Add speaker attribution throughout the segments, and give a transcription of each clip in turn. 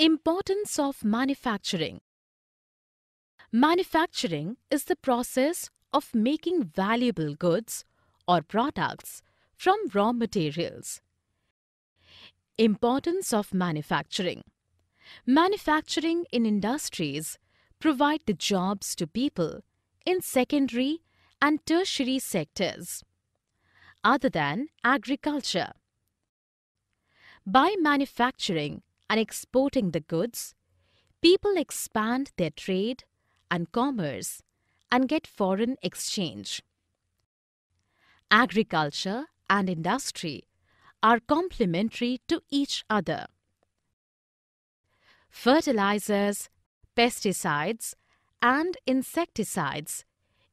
Speaker 1: Importance of manufacturing. Manufacturing is the process of making valuable goods or products from raw materials. Importance of manufacturing. Manufacturing in industries provide the jobs to people in secondary and tertiary sectors other than agriculture. By manufacturing, and exporting the goods, people expand their trade and commerce and get foreign exchange. Agriculture and industry are complementary to each other. Fertilizers, pesticides, and insecticides,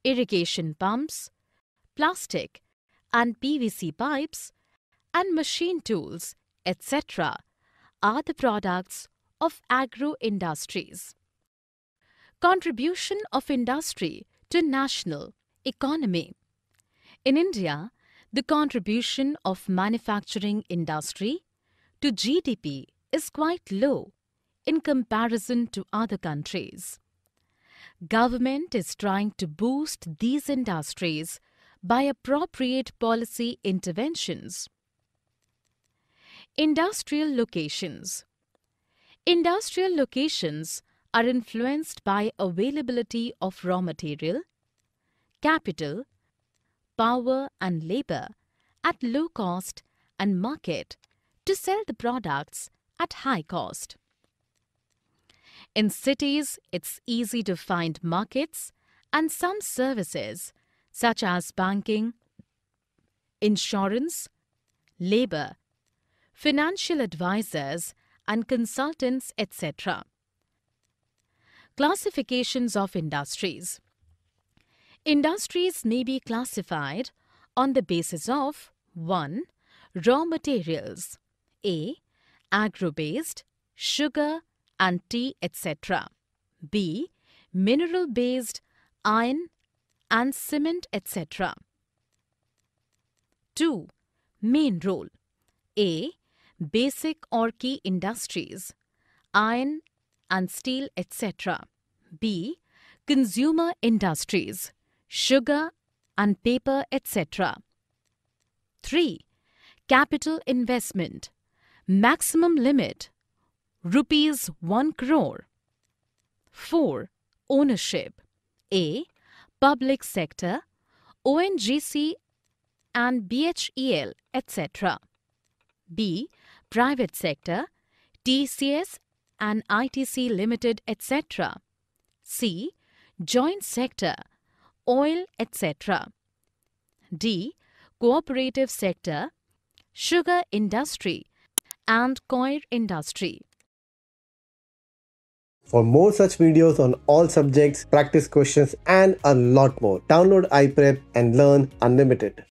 Speaker 1: irrigation pumps, plastic and PVC pipes, and machine tools, etc., are the products of agro industries. Contribution of industry to national economy. In India, the contribution of manufacturing industry to GDP is quite low in comparison to other countries. Government is trying to boost these industries by appropriate policy interventions Industrial locations. Industrial locations are influenced by availability of raw material, capital, power and labor at low cost and market to sell the products at high cost. In cities, it's easy to find markets and some services such as banking, insurance, labor, financial advisors, and consultants, etc. Classifications of industries Industries may be classified on the basis of 1. Raw materials A. Agro based, sugar and tea, etc. B. Mineral based, iron and cement, etc. 2. Main role A basic or key industries, iron and steel, etc. B. Consumer industries, sugar and paper, etc. 3. Capital investment, maximum limit, rupees 1 crore. 4. Ownership, A. Public sector, ONGC and BHEL, etc. B private sector, TCS and ITC Limited, etc. C. Joint sector, oil, etc. D. Cooperative sector, sugar industry and coir industry. For more such videos on all subjects, practice questions and a lot more, download iPrep and learn unlimited.